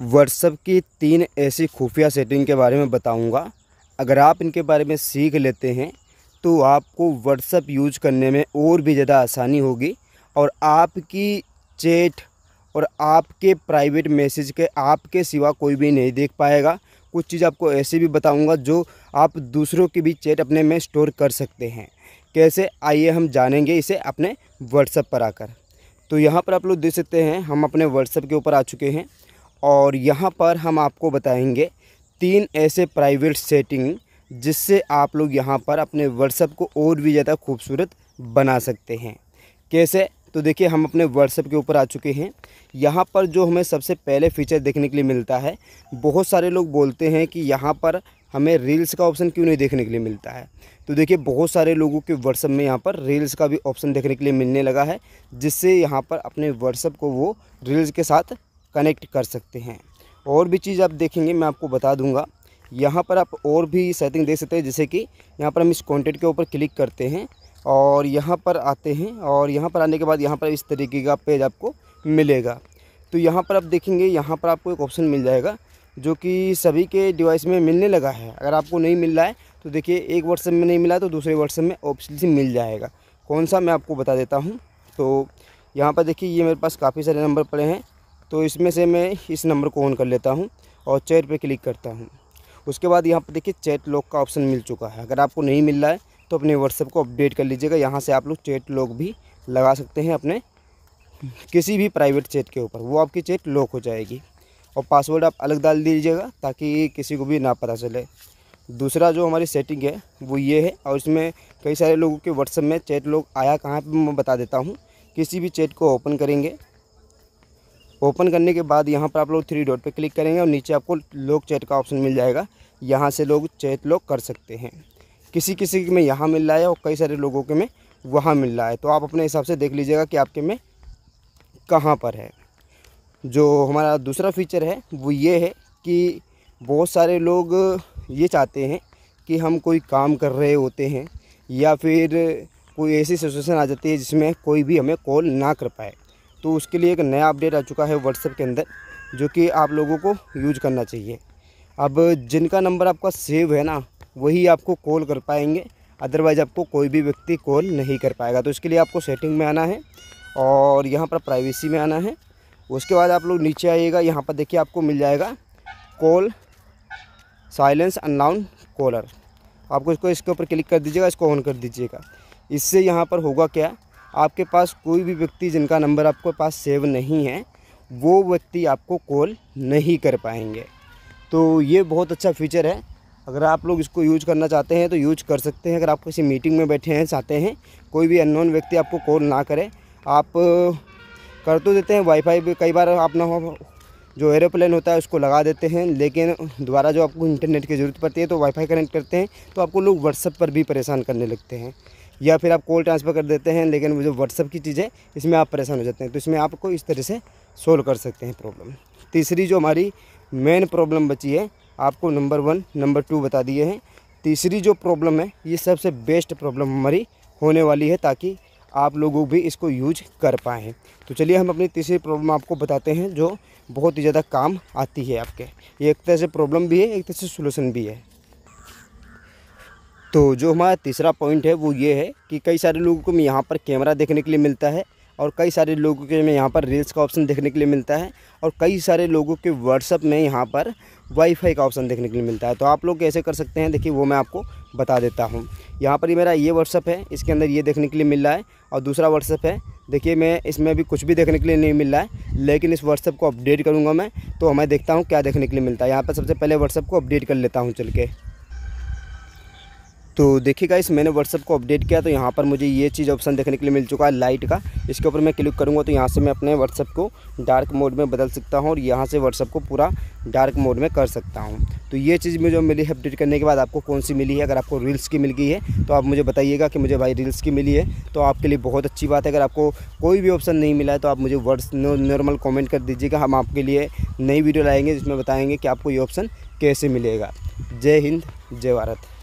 WhatsApp की तीन ऐसी खुफिया सेटिंग के बारे में बताऊंगा अगर आप इनके बारे में सीख लेते हैं तो आपको व्हाट्सअप यूज करने में और भी ज़्यादा आसानी होगी और आपकी चैट और आपके प्राइवेट मैसेज के आपके सिवा कोई भी नहीं देख पाएगा कुछ चीज़ आपको ऐसे भी बताऊंगा जो आप दूसरों के भी चैट अपने में स्टोर कर सकते हैं कैसे आइए हम जानेंगे इसे अपने व्हाट्सअप पर आकर तो यहाँ पर आप लोग देख सकते हैं हम अपने व्हाट्सअप के ऊपर आ चुके हैं और यहाँ पर हम आपको बताएंगे तीन ऐसे प्राइवेट सेटिंग जिससे आप लोग यहाँ पर अपने व्हाट्सएप को और भी ज़्यादा खूबसूरत बना सकते हैं कैसे तो देखिए हम अपने व्हाट्सएप के ऊपर आ चुके हैं यहाँ पर जो हमें सबसे पहले फीचर देखने के लिए मिलता है बहुत सारे लोग बोलते हैं कि यहाँ पर हमें रील्स का ऑप्शन क्यों नहीं देखने के लिए मिलता है तो देखिए बहुत सारे लोगों के व्हाट्सअप में यहाँ पर रील्स का भी ऑप्शन देखने के लिए मिलने लगा है जिससे यहाँ पर अपने व्हाट्सएप को वो रील्स के साथ कनेक्ट कर सकते हैं और भी चीज़ आप देखेंगे मैं आपको बता दूंगा यहाँ पर आप और भी सेटिंग दे सकते हैं जैसे कि यहाँ पर हम इस कॉन्टेंट के ऊपर क्लिक करते हैं और यहाँ पर आते हैं और यहाँ पर आने के बाद यहाँ पर इस तरीके का पेज आपको मिलेगा तो यहाँ पर आप देखेंगे यहाँ पर आपको एक ऑप्शन मिल जाएगा जो कि सभी के डिवाइस में मिलने लगा है अगर आपको नहीं मिल रहा है तो देखिए एक व्हाट्सएप में नहीं मिला तो दूसरे व्हाट्सएप में ऑप्शन से मिल जाएगा कौन सा मैं आपको बता देता हूँ तो यहाँ पर देखिए ये मेरे पास काफ़ी सारे नंबर पड़े हैं तो इसमें से मैं इस नंबर को ऑन कर लेता हूँ और चैट पर क्लिक करता हूँ उसके बाद यहाँ पर देखिए चैट लॉक का ऑप्शन मिल चुका है अगर आपको नहीं मिल रहा है तो अपने व्हाट्सएप को अपडेट कर लीजिएगा यहाँ से आप लोग चैट लॉक भी लगा सकते हैं अपने किसी भी प्राइवेट चैट के ऊपर वो आपकी चैट लॉक हो जाएगी और पासवर्ड आप अलग डाल दीजिएगा ताकि किसी को भी ना पता चले दूसरा जो हमारी सेटिंग है वो ये है और इसमें कई सारे लोगों के व्हाट्सएप में चैट लॉक आया कहाँ पर मैं बता देता हूँ किसी भी चैट को ओपन करेंगे ओपन करने के बाद यहाँ पर आप लोग थ्री डॉट पर क्लिक करेंगे और नीचे आपको लोग चैट का ऑप्शन मिल जाएगा यहाँ से लोग चैट लोग कर सकते हैं किसी किसी में यहाँ मिल रहा है और कई सारे लोगों के में वहाँ मिल रहा है तो आप अपने हिसाब से देख लीजिएगा कि आपके में कहाँ पर है जो हमारा दूसरा फीचर है वो ये है कि बहुत सारे लोग ये चाहते हैं कि हम कोई काम कर रहे होते हैं या फिर कोई ऐसी सिचुएशन आ जाती है जिसमें कोई भी हमें कॉल ना कर पाए तो उसके लिए एक नया अपडेट आ चुका है व्हाट्सएप के अंदर जो कि आप लोगों को यूज करना चाहिए अब जिनका नंबर आपका सेव है ना वही आपको कॉल कर पाएंगे अदरवाइज़ आपको कोई भी व्यक्ति कॉल नहीं कर पाएगा तो इसके लिए आपको सेटिंग में आना है और यहाँ पर प्राइवेसी में आना है उसके बाद आप लोग नीचे आइएगा यहाँ पर देखिए आपको मिल जाएगा कॉल साइलेंस अनलाउन कॉलर आपको इसको इसके ऊपर क्लिक कर दीजिएगा इसको ऑन कर दीजिएगा इससे यहाँ पर होगा क्या आपके पास कोई भी व्यक्ति जिनका नंबर आपके पास सेव नहीं है वो व्यक्ति आपको कॉल नहीं कर पाएंगे तो ये बहुत अच्छा फीचर है अगर आप लोग इसको यूज करना चाहते हैं तो यूज कर सकते हैं अगर आप किसी मीटिंग में बैठे हैं चाहते हैं कोई भी अननोन व्यक्ति आपको कॉल ना करे आप कर तो देते हैं वाईफाई भी कई बार आप ना हो जो एरोप्लेन होता है उसको लगा देते हैं लेकिन दोबारा जो आपको इंटरनेट की ज़रूरत पड़ती है तो वाईफाई कनेक्ट करते हैं तो आपको लोग व्हाट्सअप पर भी परेशान करने लगते हैं या फिर आप कॉल ट्रांसफ़र कर देते हैं लेकिन वो जो व्हाट्सअप की चीज़ है इसमें आप परेशान हो जाते हैं तो इसमें आपको इस तरह से सोल्व कर सकते हैं प्रॉब्लम तीसरी जो हमारी मेन प्रॉब्लम बची है आपको नंबर वन नंबर टू बता दिए हैं तीसरी जो प्रॉब्लम है ये सबसे बेस्ट प्रॉब्लम हमारी होने वाली है ताकि आप लोगों भी इसको यूज कर पाएँ तो चलिए हम अपनी तीसरी प्रॉब्लम आपको बताते हैं जो बहुत ही ज़्यादा काम आती है आपके ये एक तरह से प्रॉब्लम भी है एक तरह से सोल्यूशन भी है तो जो हमारा तीसरा पॉइंट है वो ये है कि कई सारे लोगों को यहाँ पर कैमरा देखने के लिए मिलता है और कई सारे लोगों के में यहाँ पर रील्स का ऑप्शन देखने के लिए मिलता है और कई सारे लोगों के व्हाट्सअप में यहाँ पर वाईफाई का ऑप्शन देखने के लिए मिलता है तो आप लोग कैसे कर सकते हैं देखिए वो मैं आपको बता देता हूँ यहाँ पर ये मेरा ये व्हाट्सअप है इसके अंदर ये देखने के लिए मिल रहा है और दूसरा व्हाट्सअप है देखिए मैं इसमें भी कुछ भी देखने के लिए नहीं मिल रहा है लेकिन इस व्हाट्सअप को अपडेट करूँगा मैं तो मैं देखता हूँ क्या देखने के लिए मिलता है यहाँ पर सबसे पहले व्हाट्सअप को अपडेट कर लेता हूँ चल के तो देखिएगा इस मैंने व्हाट्सअप को अपडेट किया तो यहाँ पर मुझे ये चीज़ ऑप्शन देखने के लिए मिल चुका है लाइट का इसके ऊपर मैं क्लिक करूँगा तो यहाँ से मैं अपने व्हाट्सअप को डार्क मोड में बदल सकता हूँ और यहाँ से व्हाट्सअप को पूरा डार्क मोड में कर सकता हूँ तो ये चीज़ मुझे मिली है अपडेट करने के बाद आपको कौन सी मिली है अगर आपको रील्स की मिल गई है तो आप मुझे बताइएगा कि मुझे भाई रील्स की मिली है तो आपके लिए बहुत अच्छी बात है अगर आपको कोई भी ऑप्शन नहीं मिला है तो आप मुझे वर्ड्स नॉर्मल कॉमेंट कर दीजिएगा हम आपके लिए नई वीडियो लाएंगे जिसमें बताएँगे कि आपको ये ऑप्शन कैसे मिलेगा जय हिंद जय भारत